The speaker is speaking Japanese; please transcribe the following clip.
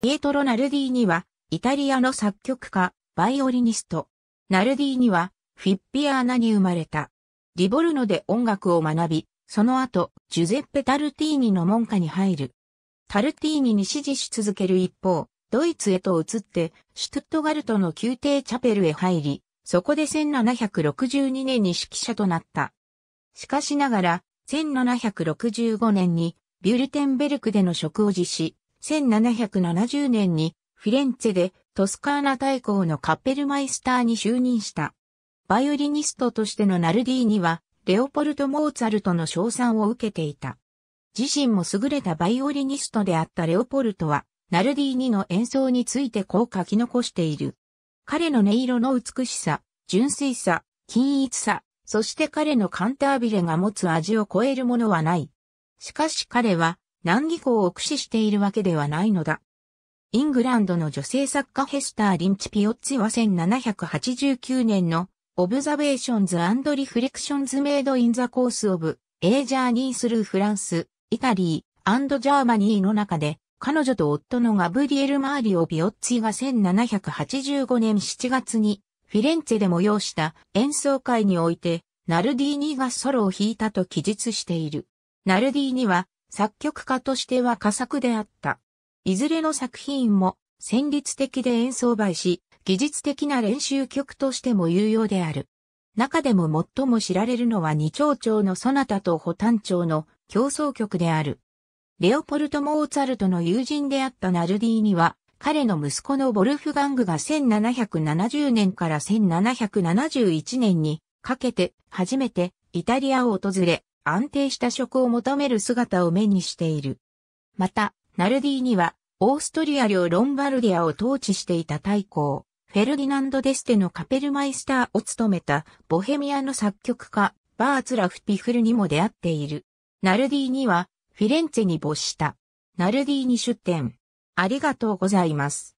ピエトロ・ナルディーニは、イタリアの作曲家、バイオリニスト。ナルディーニは、フィッピアーナに生まれた。リボルノで音楽を学び、その後、ジュゼッペ・タルティーニの門下に入る。タルティーニに支持し続ける一方、ドイツへと移って、シュトゥットガルトの宮廷チャペルへ入り、そこで1762年に指揮者となった。しかしながら、1765年にビュルテンベルクでの職を辞し、1770年にフィレンツェでトスカーナ大公のカッペルマイスターに就任した。バイオリニストとしてのナルディーニは、レオポルト・モーツァルトの賞賛を受けていた。自身も優れたバイオリニストであったレオポルトは、ナルディーニの演奏についてこう書き残している。彼の音色の美しさ、純粋さ、均一さ、そして彼のカンタービレが持つ味を超えるものはない。しかし彼は難儀校を駆使しているわけではないのだ。イングランドの女性作家ヘスター・リンチ・ピオッツィは1789年のオブザベーションズリフレクションズメイドインザコースオブエイ・ジャーニースルーフランス、イタリージャーマニーの中で、彼女と夫のガブリエル・マーリオ・ピオッツィが1785年7月にフィレンツェで催した演奏会において、ナルディーニがソロを弾いたと記述している。ナルディーニは作曲家としては佳作であった。いずれの作品も旋律的で演奏倍し、技術的な練習曲としても有用である。中でも最も知られるのは二丁調のソナタとホタン調の競争曲である。レオポルト・モーツァルトの友人であったナルディーには、彼の息子のボルフガングが1770年から1771年にかけて初めてイタリアを訪れ、安定した食を求める姿を目にしている。また、ナルディには、オーストリア領ロンバルディアを統治していた大公、フェルディナンド・デステのカペルマイスターを務めたボヘミアの作曲家、バーツラフ・ピフルにも出会っている。ナルディには、フィレンツェに没した。ナルディに出展。ありがとうございます。